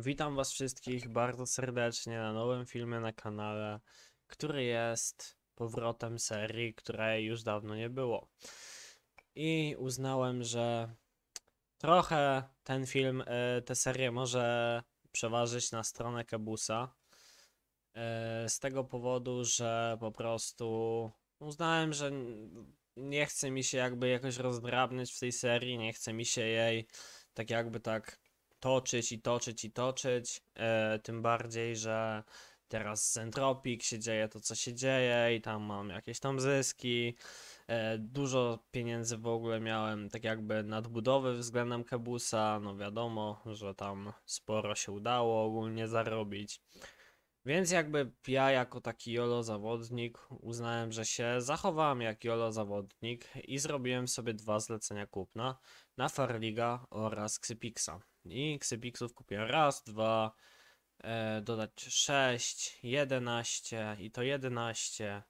Witam Was wszystkich bardzo serdecznie na nowym filmie na kanale, który jest powrotem serii, której już dawno nie było. I uznałem, że trochę ten film, y, tę serię może przeważyć na stronę Kebusa. Y, z tego powodu, że po prostu uznałem, że nie chce mi się jakby jakoś rozdrabniać w tej serii, nie chce mi się jej tak jakby tak toczyć i toczyć i toczyć. E, tym bardziej, że teraz z Entropik się dzieje to, co się dzieje i tam mam jakieś tam zyski. E, dużo pieniędzy w ogóle miałem tak jakby nadbudowy względem Kebusa. No wiadomo, że tam sporo się udało ogólnie zarobić. Więc jakby ja jako taki jolo zawodnik uznałem, że się zachowałem jak jolo zawodnik i zrobiłem sobie dwa zlecenia kupna na Farliga oraz Xypixa. I Xypixów kupiłem raz, dwa, e, dodać 6, 11 i to 11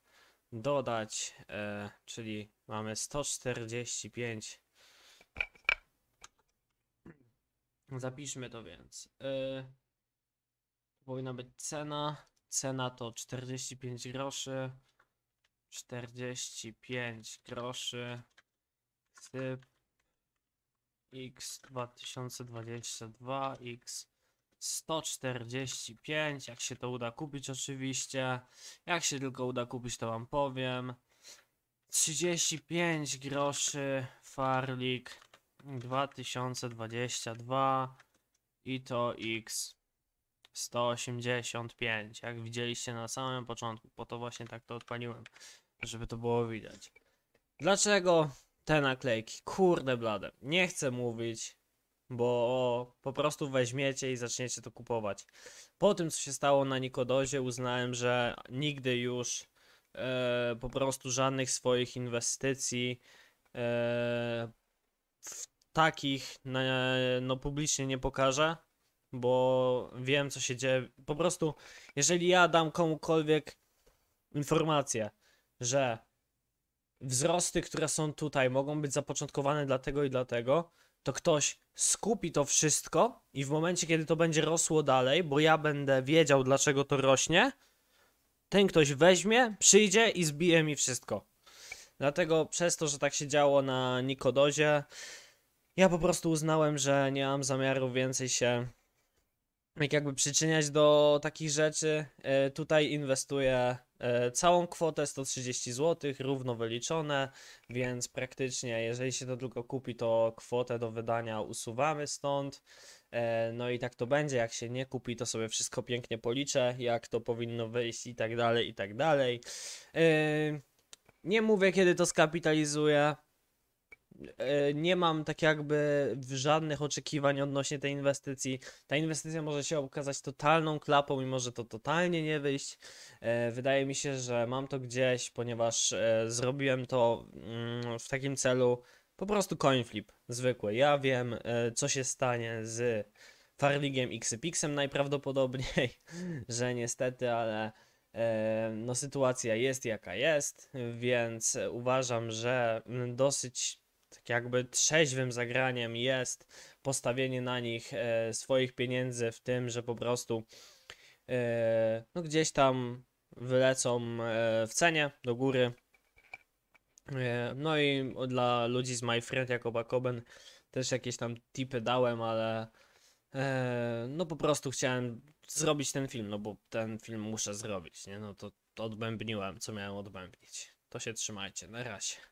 dodać, e, czyli mamy 145. Zapiszmy to więc. E, Powinna być cena. Cena to 45 groszy. 45 groszy. Syp. X 2022 X 145. Jak się to uda kupić, oczywiście. Jak się tylko uda kupić, to Wam powiem. 35 groszy Farlik 2022 i to X 185. Jak widzieliście na samym początku, po to właśnie tak to odpaliłem, żeby to było widać. Dlaczego te naklejki? Kurde blade. Nie chcę mówić, bo po prostu weźmiecie i zaczniecie to kupować. Po tym, co się stało na Nikodozie, uznałem, że nigdy już e, po prostu żadnych swoich inwestycji e, w takich na, no publicznie nie pokażę bo wiem, co się dzieje. Po prostu, jeżeli ja dam komukolwiek informację, że wzrosty, które są tutaj, mogą być zapoczątkowane dlatego i dlatego, to ktoś skupi to wszystko i w momencie, kiedy to będzie rosło dalej, bo ja będę wiedział, dlaczego to rośnie, ten ktoś weźmie, przyjdzie i zbije mi wszystko. Dlatego przez to, że tak się działo na Nikodozie, ja po prostu uznałem, że nie mam zamiaru więcej się jakby przyczyniać do takich rzeczy. E, tutaj inwestuję e, całą kwotę 130 zł, równo wyliczone, więc praktycznie jeżeli się to tylko kupi, to kwotę do wydania usuwamy stąd. E, no i tak to będzie, jak się nie kupi, to sobie wszystko pięknie policzę, jak to powinno wyjść i tak dalej, i tak dalej. Nie mówię, kiedy to skapitalizuję. E, nie mam tak jakby żadnych oczekiwań odnośnie tej inwestycji. Ta inwestycja może się okazać totalną klapą i może to totalnie nie wyjść. E, wydaje mi się, że mam to gdzieś, ponieważ e, zrobiłem to mm, w takim celu po prostu coin flip zwykły. Ja wiem, co się stanie z Farligiem XYPixem najprawdopodobniej, że niestety, ale no sytuacja jest jaka jest, więc uważam, że mm, dosyć tak jakby trzeźwym zagraniem jest postawienie na nich e, swoich pieniędzy w tym, że po prostu e, no gdzieś tam wylecą e, w cenie do góry. E, no i dla ludzi z My Friend Jakoba Koben też jakieś tam tipy dałem, ale e, no po prostu chciałem zrobić ten film, no bo ten film muszę zrobić, nie? No to, to odbębniłem, co miałem odbębnić. To się trzymajcie, na razie.